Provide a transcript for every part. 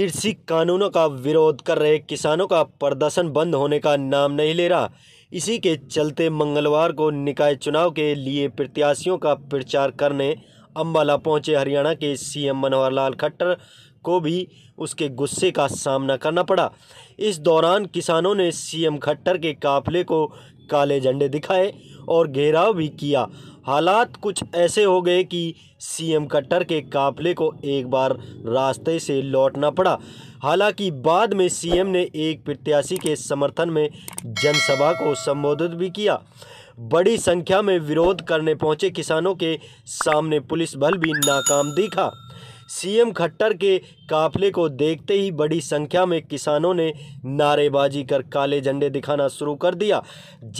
कृषि कानूनों का विरोध कर रहे किसानों का प्रदर्शन बंद होने का नाम नहीं ले रहा इसी के चलते मंगलवार को निकाय चुनाव के लिए प्रत्याशियों का प्रचार करने अम्बाला पहुंचे हरियाणा के सीएम मनोहर लाल खट्टर को भी उसके गुस्से का सामना करना पड़ा इस दौरान किसानों ने सीएम खट्टर के काफले को काले झंडे दिखाए और घेराव भी किया हालात कुछ ऐसे हो गए कि सीएम कट्टर के काफिले को एक बार रास्ते से लौटना पड़ा हालांकि बाद में सीएम ने एक प्रत्याशी के समर्थन में जनसभा को संबोधित भी किया बड़ी संख्या में विरोध करने पहुंचे किसानों के सामने पुलिस बल भी नाकाम दिखा सीएम खट्टर के काफिले को देखते ही बड़ी संख्या में किसानों ने नारेबाजी कर काले झंडे दिखाना शुरू कर दिया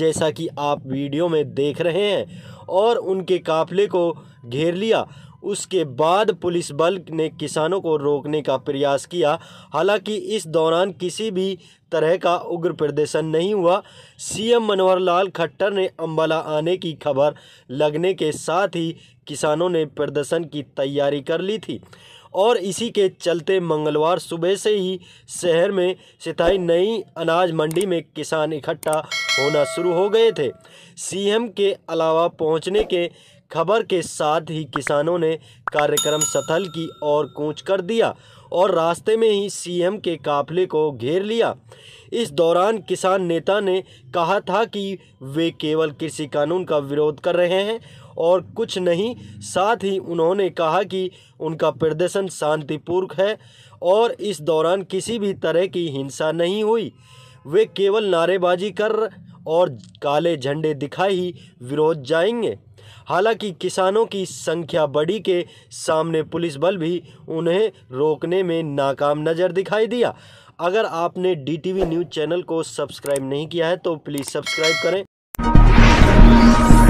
जैसा कि आप वीडियो में देख रहे हैं और उनके काफिले को घेर लिया उसके बाद पुलिस बल ने किसानों को रोकने का प्रयास किया हालांकि इस दौरान किसी भी तरह का उग्र प्रदर्शन नहीं हुआ सीएम मनोहर लाल खट्टर ने अम्बाला आने की खबर लगने के साथ ही किसानों ने प्रदर्शन की तैयारी कर ली थी और इसी के चलते मंगलवार सुबह से ही शहर में सिताई नई अनाज मंडी में किसान इकट्ठा होना शुरू हो गए थे सीएम के अलावा पहुंचने के खबर के साथ ही किसानों ने कार्यक्रम स्थल की ओर कूच कर दिया और रास्ते में ही सीएम के काफिले को घेर लिया इस दौरान किसान नेता ने कहा था कि वे केवल कृषि कानून का विरोध कर रहे हैं और कुछ नहीं साथ ही उन्होंने कहा कि उनका प्रदर्शन शांतिपूर्वक है और इस दौरान किसी भी तरह की हिंसा नहीं हुई वे केवल नारेबाजी कर और काले झंडे दिखाई ही विरोध जाएंगे हालांकि किसानों की संख्या बढ़ी के सामने पुलिस बल भी उन्हें रोकने में नाकाम नज़र दिखाई दिया अगर आपने डीटीवी न्यूज़ चैनल को सब्सक्राइब नहीं किया है तो प्लीज़ सब्सक्राइब करें